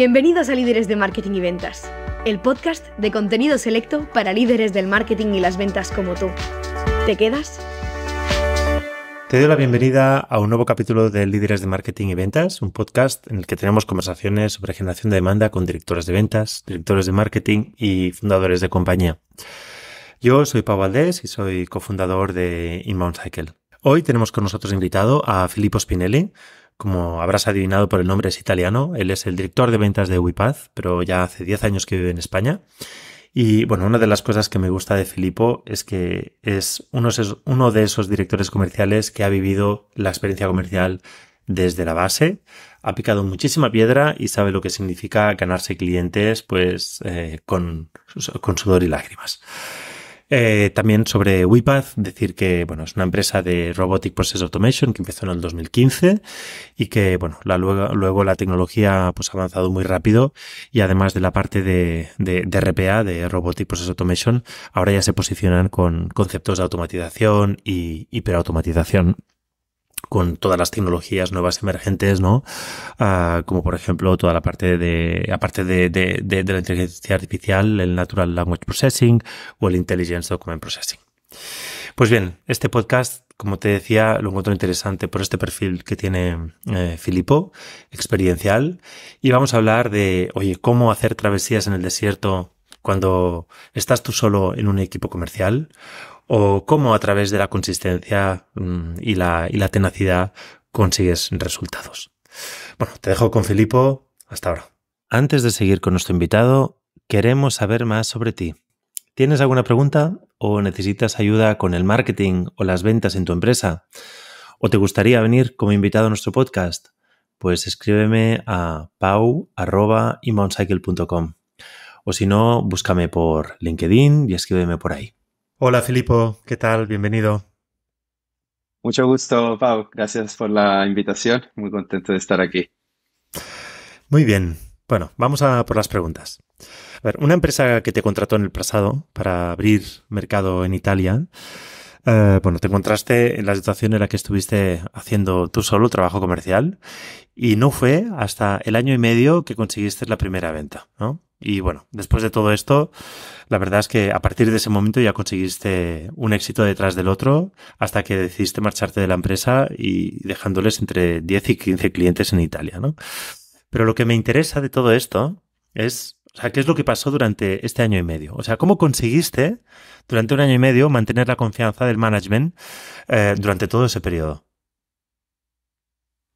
Bienvenidos a Líderes de Marketing y Ventas, el podcast de contenido selecto para líderes del marketing y las ventas como tú. ¿Te quedas? Te doy la bienvenida a un nuevo capítulo de Líderes de Marketing y Ventas, un podcast en el que tenemos conversaciones sobre generación de demanda con directores de ventas, directores de marketing y fundadores de compañía. Yo soy Pau Valdés y soy cofundador de Inbound Cycle. Hoy tenemos con nosotros invitado a Filippo Spinelli, como habrás adivinado por el nombre, es italiano. Él es el director de ventas de WiPath, pero ya hace 10 años que vive en España. Y bueno, una de las cosas que me gusta de Filippo es que es uno, de esos directores comerciales que ha vivido la experiencia comercial desde la base, ha picado muchísima piedra y sabe lo que significa ganarse clientes pues eh, con sudor y lágrimas. Eh, también sobre WePath, decir que bueno, es una empresa de Robotic Process Automation que empezó en el 2015 y que bueno, la, luego, luego la tecnología pues, ha avanzado muy rápido y además de la parte de, de, de RPA, de Robotic Process Automation, ahora ya se posicionan con conceptos de automatización y hiperautomatización con todas las tecnologías nuevas emergentes, ¿no? Ah, como por ejemplo toda la parte de, aparte de, de, de, la inteligencia artificial, el Natural Language Processing o el Intelligence Document Processing. Pues bien, este podcast, como te decía, lo encuentro interesante por este perfil que tiene eh, Filipo, experiencial, y vamos a hablar de, oye, cómo hacer travesías en el desierto cuando estás tú solo en un equipo comercial o cómo a través de la consistencia mm, y la, tenacidad consigues resultados. Bueno, te dejo con Filipo. Hasta ahora. Antes de seguir con nuestro invitado, queremos saber más sobre ti. ¿Tienes alguna pregunta o necesitas ayuda con el marketing o las ventas en tu empresa? ¿O te gustaría venir como invitado a nuestro podcast? Pues escríbeme a pau.imoncycle.com o si no, búscame por LinkedIn y escríbeme por ahí. Hola Filipo, ¿qué tal? Bienvenido. Mucho gusto, Pau. Gracias por la invitación. Muy contento de estar aquí. Muy bien. Bueno, vamos a por las preguntas. A ver, una empresa que te contrató en el pasado para abrir mercado en Italia, eh, bueno, te encontraste en la situación en la que estuviste haciendo tú solo trabajo comercial y no fue hasta el año y medio que conseguiste la primera venta, ¿no? Y bueno, después de todo esto, la verdad es que a partir de ese momento ya conseguiste un éxito detrás del otro hasta que decidiste marcharte de la empresa y dejándoles entre 10 y 15 clientes en Italia, ¿no? Pero lo que me interesa de todo esto es o sea, ¿qué es lo que pasó durante este año y medio? O sea, ¿cómo conseguiste durante un año y medio mantener la confianza del management eh, durante todo ese periodo?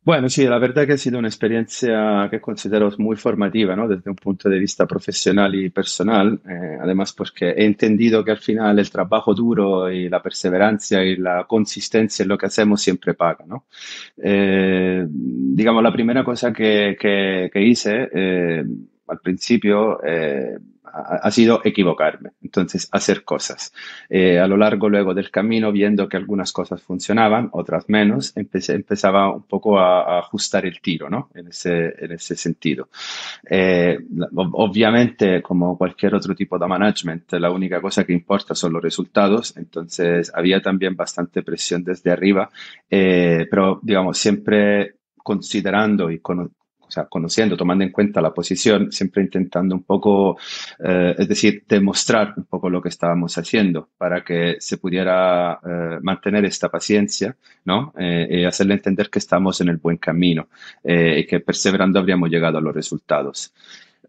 Bueno, sí, la verdad que ha sido una experiencia que considero muy formativa, ¿no? Desde un punto de vista profesional y personal. Eh, además, porque pues, he entendido que al final el trabajo duro y la perseverancia y la consistencia en lo que hacemos siempre paga, ¿no? Eh, digamos, la primera cosa que, que, hice... Eh, al principio eh, ha, sido equivocarme, entonces hacer cosas. Eh, a lo largo luego del camino, viendo que algunas cosas funcionaban, otras menos, empecé, empezaba un poco a, ajustar el tiro, ¿no? En ese, sentido. Eh, obviamente, como cualquier otro tipo de management, la única cosa que importa son los resultados, entonces había también bastante presión desde arriba, pero digamos, siempre considerando y con, conociendo, tomando en cuenta la posición, siempre intentando un poco, eh, es decir, demostrar un poco lo que estábamos haciendo para que se pudiera eh, mantener esta paciencia, ¿no? Eh, y hacerle entender que estamos en el buen camino y que perseverando habríamos llegado a los resultados.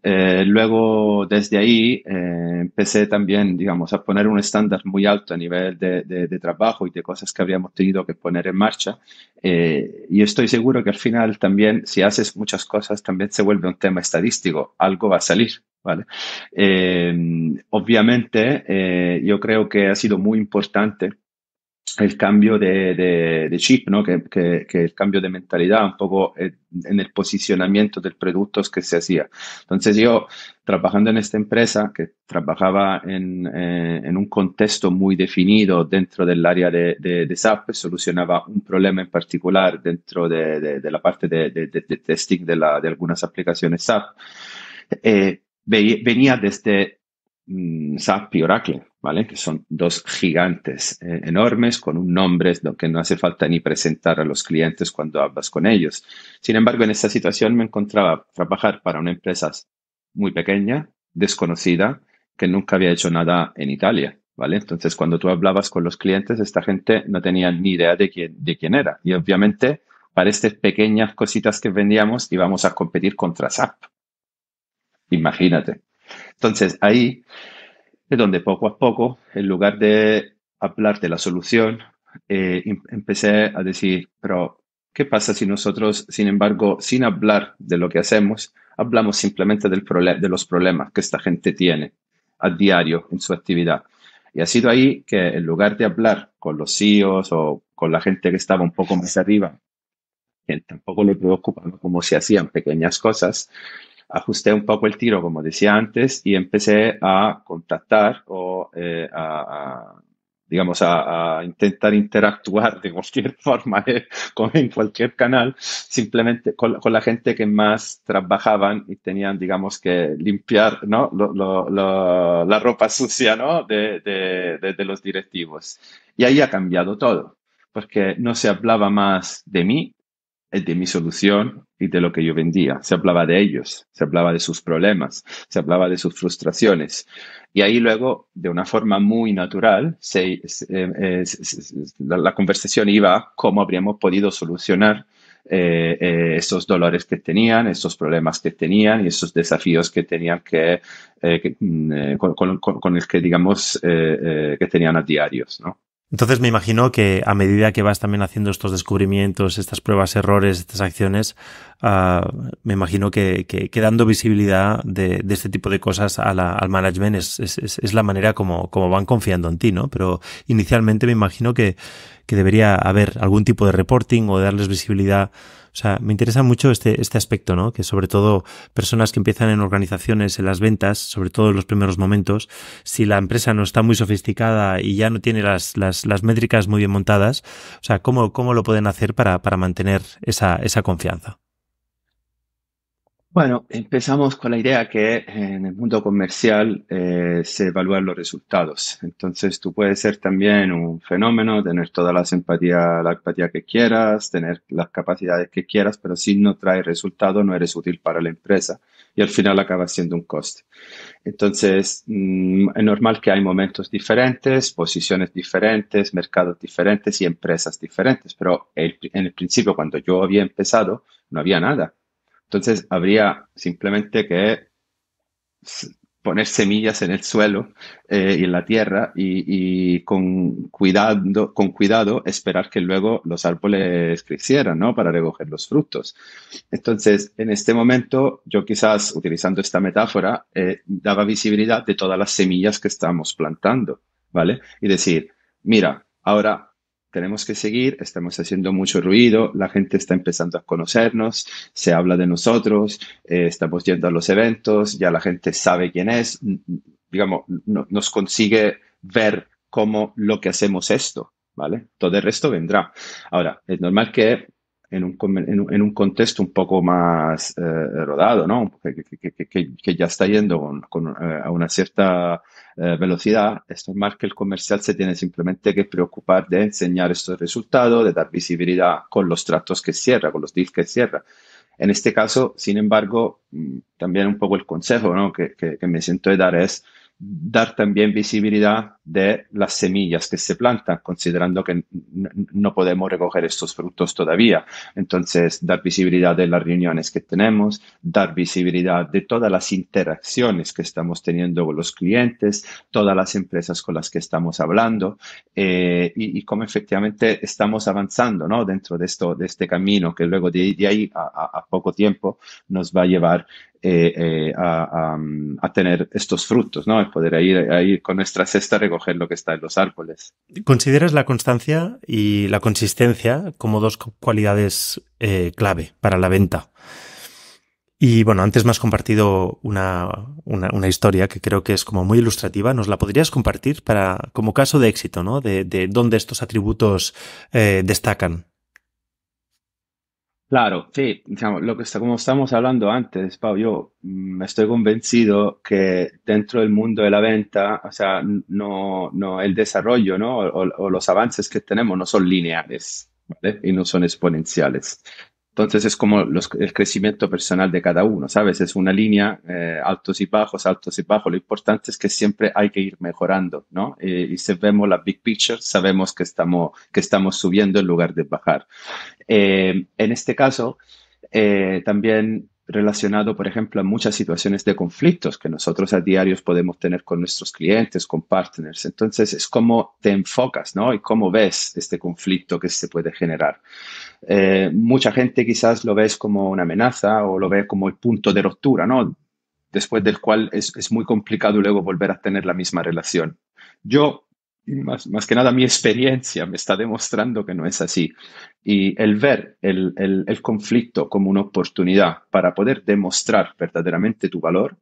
Eh, luego, desde ahí, eh, empecé también, digamos, a poner un estándar muy alto a nivel de, de, trabajo y de cosas que habríamos tenido que poner en marcha. Eh, y estoy seguro que al final también, si haces muchas cosas, también se vuelve un tema estadístico. Algo va a salir, ¿vale? obviamente, yo creo que ha sido muy importante el cambio de, de, chip, ¿no? que, que, que, el cambio de mentalidad, un poco en el posicionamiento del producto que se hacía. Entonces yo, trabajando en esta empresa, que trabajaba en, eh, en un contexto muy definido dentro del área de, de, SAP, pues, solucionaba un problema en particular dentro de, la parte de, testing de, algunas aplicaciones SAP, eh, venía desde mm, SAP y Oracle que son dos gigantes eh, enormes con un nombre que no hace falta ni presentar a los clientes cuando hablas con ellos. Sin embargo, en esta situación me encontraba trabajar para una empresa muy pequeña, desconocida, que nunca había hecho nada en Italia, ¿vale? Entonces, cuando tú hablabas con los clientes, esta gente no tenía ni idea de quién, de quién era. Y obviamente, para estas pequeñas cositas que vendíamos, íbamos a competir contra SAP. Imagínate. Entonces, ahí de donde poco a poco, en lugar de hablar de la solución, eh, em, empecé a decir, pero ¿qué pasa si nosotros, sin embargo, sin hablar de lo que hacemos, hablamos simplemente del de los problemas que esta gente tiene a diario en su actividad? Y ha sido ahí que en lugar de hablar con los CEOs o con la gente que estaba un poco más arriba, que tampoco le preocupaba cómo se hacían pequeñas cosas, ajusté un poco el tiro, como decía antes, y empecé a contactar o eh, a, digamos, a, intentar interactuar de cualquier forma eh, con, en cualquier canal, simplemente con, la gente que más trabajaban y tenían, digamos, que limpiar ¿no? Lo, la ropa sucia ¿no? de, de los directivos. Y ahí ha cambiado todo porque no se hablaba más de mí, de mi solución y de lo que yo vendía. Se hablaba de ellos, se hablaba de sus problemas, se hablaba de sus frustraciones. Y ahí luego, de una forma muy natural, eh, eh, la, conversación iba a cómo habríamos podido solucionar eh, esos dolores que tenían, esos problemas que tenían y esos desafíos que tenían que, mm, el que, digamos, que tenían a diarios, ¿no? Entonces me imagino que a medida que vas también haciendo estos descubrimientos, estas pruebas, errores, estas acciones, ah, me imagino que, que, dando visibilidad de, este tipo de cosas la, al management es, la manera como, van confiando en ti, ¿no? Pero inicialmente me imagino que, que debería haber algún tipo de reporting o de darles visibilidad o sea, me interesa mucho este, este aspecto, ¿no? Que sobre todo personas que empiezan en organizaciones, en las ventas, sobre todo en los primeros momentos, si la empresa no está muy sofisticada y ya no tiene las, métricas muy bien montadas, o sea, ¿cómo, lo pueden hacer para, para mantener esa, esa confianza? Bueno, empezamos con la idea que en el mundo comercial eh, se evalúan los resultados. Entonces, tú puedes ser también un fenómeno, tener toda la simpatía, la empatía que quieras, tener las capacidades que quieras, pero si no trae resultado no eres útil para la empresa y al final acabas siendo un coste. Entonces, mm, es normal que hay momentos diferentes, posiciones diferentes, mercados diferentes y empresas diferentes, pero en el principio, cuando yo había empezado, no había nada entonces habría simplemente que poner semillas en el suelo eh, y en la tierra y, con, cuidado, esperar que luego los árboles crecieran, ¿no? Para recoger los frutos. Entonces, en este momento, yo quizás, utilizando esta metáfora, eh, daba visibilidad de todas las semillas que estamos plantando, ¿vale? Y decir, mira, ahora tenemos que seguir, estamos haciendo mucho ruido, la gente está empezando a conocernos, se habla de nosotros, eh, estamos yendo a los eventos, ya la gente sabe quién es, digamos, nos consigue ver cómo lo que hacemos esto, ¿vale? Todo el resto vendrá. Ahora, es normal que en un, en un, contexto un poco más eh, rodado, ¿no? Que, que, que, que, ya está yendo con, eh, a una cierta eh, velocidad, esto es más que el comercial se tiene simplemente que preocupar de enseñar estos resultados, de dar visibilidad con los tratos que cierra, con los deals que cierra. En este caso, sin embargo, mm, también un poco el consejo ¿no? que, me siento de dar es dar también visibilidad de las semillas que se plantan, considerando que no podemos recoger estos frutos todavía. Entonces, dar visibilidad de las reuniones que tenemos, dar visibilidad de todas las interacciones que estamos teniendo con los clientes, todas las empresas con las que estamos hablando eh, y, cómo efectivamente estamos avanzando ¿no? dentro de, esto, de este camino que luego de, ahí a, poco tiempo nos va a llevar eh, eh, a, a, tener estos frutos ¿no? y poder ir, ir con nuestra cesta recogida lo que está en los árboles. ¿Consideras la constancia y la consistencia como dos cualidades eh, clave para la venta? Y bueno, antes me has compartido una, historia que creo que es como muy ilustrativa. ¿Nos la podrías compartir para, como caso de éxito, ¿no? De, dónde estos atributos eh, destacan Claro, sí, lo que está, como estamos hablando antes, Pablo, yo me mm, estoy convencido que dentro del mundo de la venta, o sea, no, no el desarrollo, ¿no? O, los avances que tenemos no son lineales, Y no son exponenciales. Entonces es como el crecimiento personal de cada uno, ¿sabes? Es una línea, eh, altos y bajos, altos y bajos. Lo importante es que siempre hay que ir mejorando, ¿no? Eh, y si vemos la big picture, sabemos que estamos, que estamos subiendo en lugar de bajar. Eh, en este caso, también relacionado, por ejemplo, a muchas situaciones de conflictos que nosotros a diarios podemos tener con nuestros clientes, con partners. Entonces, es cómo te enfocas, ¿no? Y cómo ves este conflicto que se puede generar. Eh, mucha gente quizás lo ves como una amenaza o lo ve como el punto de ruptura, ¿no? Después del cual es, es muy complicado luego volver a tener la misma relación. Yo más, más, que nada mi experiencia me está demostrando que no es así. Y el ver el, el, el conflicto como una oportunidad para poder demostrar verdaderamente tu valor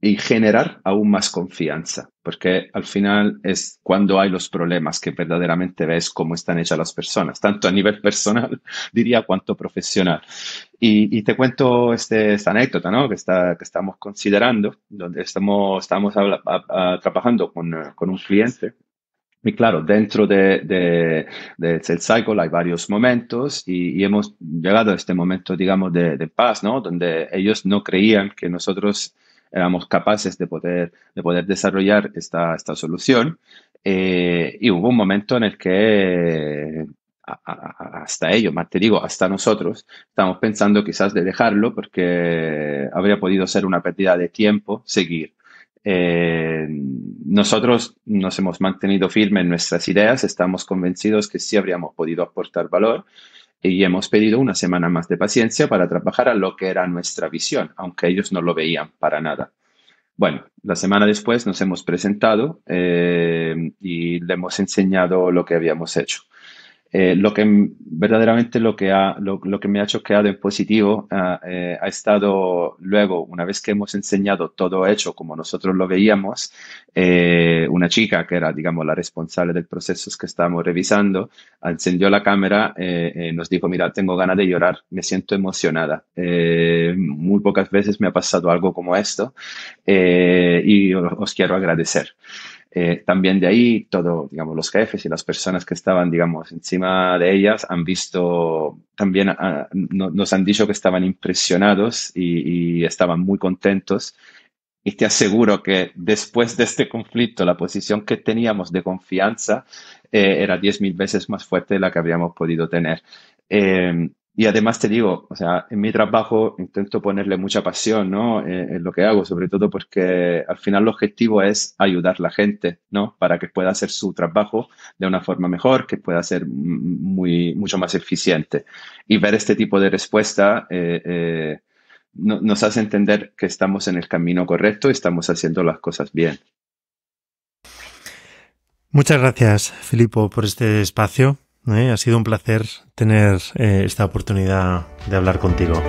y generar aún más confianza, porque al final es cuando hay los problemas que verdaderamente ves cómo están hechas las personas, tanto a nivel personal, diría, cuanto profesional. Y, te cuento este, esta anécdota ¿no? que, está, que estamos considerando, donde estamos, estamos trabajando con, eh, con, un cliente y claro, dentro de, de, cycle hay varios momentos y, hemos llegado a este momento, digamos, de, paz, ¿no? Donde ellos no creían que nosotros éramos capaces de poder, de poder desarrollar esta, solución. Eh, y hubo un momento en el que hasta ellos, más te digo, hasta nosotros, estamos pensando quizás de dejarlo porque habría podido ser una pérdida de tiempo seguir. Eh, nosotros nos hemos mantenido firmes en nuestras ideas, estamos convencidos que sí habríamos podido aportar valor y hemos pedido una semana más de paciencia para trabajar a lo que era nuestra visión, aunque ellos no lo veían para nada. Bueno, la semana después nos hemos presentado eh, y le hemos enseñado lo que habíamos hecho. Eh, lo que verdaderamente lo que, lo, que me ha choqueado en positivo ah, eh, ha estado luego, una vez que hemos enseñado todo hecho como nosotros lo veíamos, eh, una chica que era, digamos, la responsable del proceso que estábamos revisando, encendió la cámara y nos dijo, mira, tengo ganas de llorar, me siento emocionada. muy pocas veces me ha pasado algo como esto y os quiero agradecer. Eh, también de ahí, todo, digamos, los jefes y las personas que estaban, digamos, encima de ellas han visto, también ah, nos han dicho que estaban impresionados y, estaban muy contentos. Y te aseguro que después de este conflicto, la posición que teníamos de confianza eh, era 10.000 veces más fuerte de la que habíamos podido tener. Eh, y además te digo, o sea, en mi trabajo intento ponerle mucha pasión, ¿no? Eh, en, lo que hago, sobre todo porque al final el objetivo es ayudar a la gente, ¿no? Para que pueda hacer su trabajo de una forma mejor, que pueda ser muy, mucho más eficiente. Y ver este tipo de respuesta eh, eh, nos hace entender que estamos en el camino correcto y estamos haciendo las cosas bien. Muchas gracias, Filipo, por este espacio ¿eh? Ha sido un placer tener eh, esta oportunidad de hablar contigo.